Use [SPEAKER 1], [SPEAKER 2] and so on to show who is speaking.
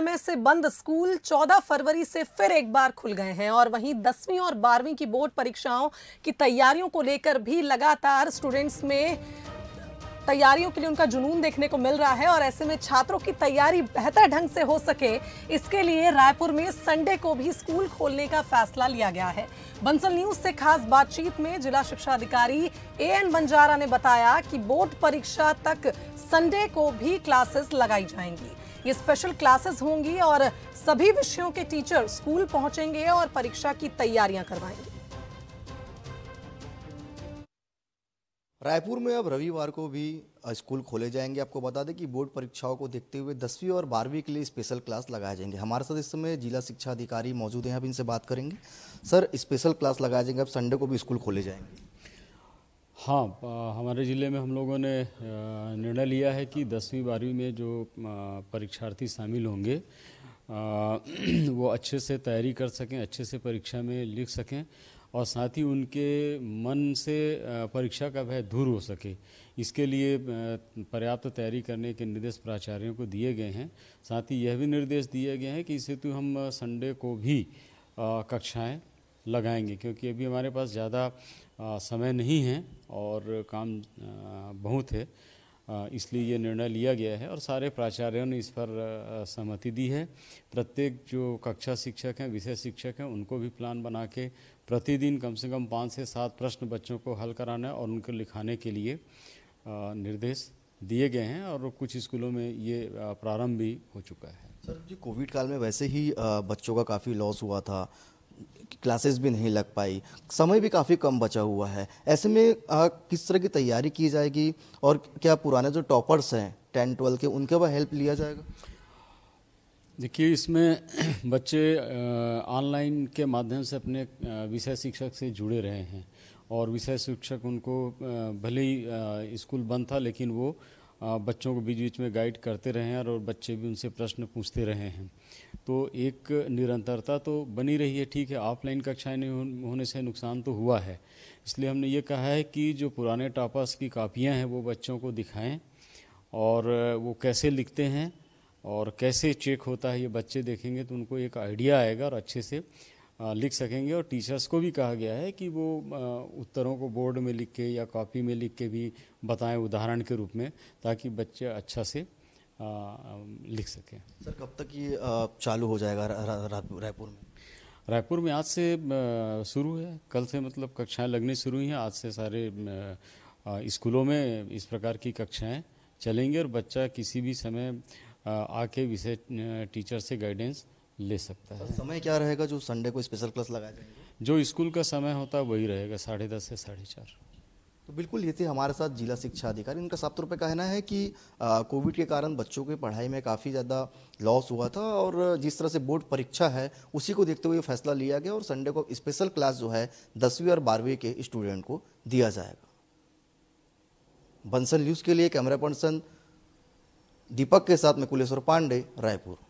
[SPEAKER 1] समय से बंद स्कूल 14 फरवरी से फिर एक बार खुल गए हैं और वहीं दसवीं और बारहवीं की बोर्ड परीक्षाओं की तैयारियों को लेकर भी लगातार स्टूडेंट्स में तैयारियों के लिए उनका जुनून देखने को मिल रहा है और ऐसे में छात्रों की तैयारी बेहतर ढंग से हो सके इसके लिए रायपुर में संडे को भी स्कूल खोलने का फैसला लिया गया है बंसल न्यूज से खास बातचीत में जिला शिक्षा अधिकारी ए एन बंजारा ने बताया कि बोर्ड परीक्षा तक संडे को भी क्लासेस लगाई जाएंगी ये स्पेशल क्लासेस होंगी और सभी विषयों के टीचर स्कूल पहुंचेंगे और परीक्षा की तैयारियां करवाएंगे
[SPEAKER 2] रायपुर में अब रविवार को भी स्कूल खोले जाएंगे आपको बता दें कि बोर्ड परीक्षाओं को देखते हुए दसवीं और बारहवीं के लिए स्पेशल क्लास लगाए जाएंगे हमारे साथ इस समय जिला शिक्षा अधिकारी मौजूद हैं अब इनसे बात करेंगे सर स्पेशल क्लास लगाए जाएंगे अब संडे को भी स्कूल खोले जाएंगे
[SPEAKER 3] हाँ हमारे ज़िले में हम लोगों ने निर्णय लिया है कि दसवीं बारहवीं में जो परीक्षार्थी शामिल होंगे वो अच्छे से तैयारी कर सकें अच्छे से परीक्षा में लिख सकें और साथ ही उनके मन से परीक्षा का भय दूर हो सके इसके लिए पर्याप्त तैयारी करने के निर्देश प्राचार्यों को दिए गए हैं साथ ही यह भी निर्देश दिए गए हैं कि इस हेतु हम संडे को भी कक्षाएं लगाएंगे क्योंकि अभी हमारे पास ज़्यादा समय नहीं है और काम बहुत है इसलिए ये निर्णय लिया गया है और सारे प्राचार्यों ने इस पर सहमति दी है प्रत्येक जो कक्षा शिक्षक हैं विषय शिक्षक हैं उनको भी प्लान बना के प्रतिदिन कम से कम पाँच से सात प्रश्न बच्चों को हल कराने और उनको लिखाने के लिए निर्देश दिए गए हैं और कुछ स्कूलों में ये प्रारंभ भी हो चुका है सर जी कोविड काल में वैसे ही बच्चों का काफ़ी लॉस हुआ था क्लासेस भी नहीं लग
[SPEAKER 2] पाई समय भी काफ़ी कम बचा हुआ है ऐसे में आ, किस तरह की तैयारी की जाएगी और
[SPEAKER 3] क्या पुराने जो टॉपर्स हैं टेन ट्वेल्व के उनके वह हेल्प लिया जाएगा देखिए इसमें बच्चे ऑनलाइन के माध्यम से अपने विषय शिक्षक से जुड़े रहे हैं और विषय शिक्षक उनको भले ही स्कूल बंद था लेकिन वो बच्चों को बीच बीच में गाइड करते रहे हैं और बच्चे भी उनसे प्रश्न पूछते रहे हैं तो एक निरंतरता तो बनी रही है ठीक है ऑफलाइन कक्षाएं नहीं होने से नुकसान तो हुआ है इसलिए हमने ये कहा है कि जो पुराने टापस की कापियाँ हैं वो बच्चों को दिखाएं और वो कैसे लिखते हैं और कैसे चेक होता है ये बच्चे देखेंगे तो उनको एक आइडिया आएगा और अच्छे से लिख सकेंगे और टीचर्स को भी कहा गया है कि वो उत्तरों को बोर्ड में लिख के या कॉपी में लिख के भी बताएं उदाहरण के रूप में ताकि बच्चे अच्छा से लिख सकें सर कब तक ये चालू हो जाएगा रायपुर में रायपुर में आज से शुरू है कल से मतलब कक्षाएं लगनी शुरू हुई हैं आज से सारे स्कूलों में इस प्रकार की कक्षाएं चलेंगे और बच्चा किसी भी समय आके विषय टीचर से गाइडेंस ले सकता है समय क्या रहेगा जो संडे को स्पेशल क्लास लगाया जाएगा जो स्कूल का समय होता है वही रहेगा साढ़े दस से साढ़े चार
[SPEAKER 2] तो बिल्कुल ये थे हमारे साथ जिला शिक्षा अधिकारी इनका साफ तौर पर कहना है कि कोविड के कारण बच्चों की पढ़ाई में काफ़ी ज़्यादा लॉस हुआ था और जिस तरह से बोर्ड परीक्षा है उसी को देखते हुए फैसला लिया गया और संडे को स्पेशल क्लास जो है दसवीं और बारहवीं के स्टूडेंट को दिया जाएगा बंसल न्यूज़ के लिए कैमरा पर्सन दीपक के साथ में कुलेश्वर पांडे रायपुर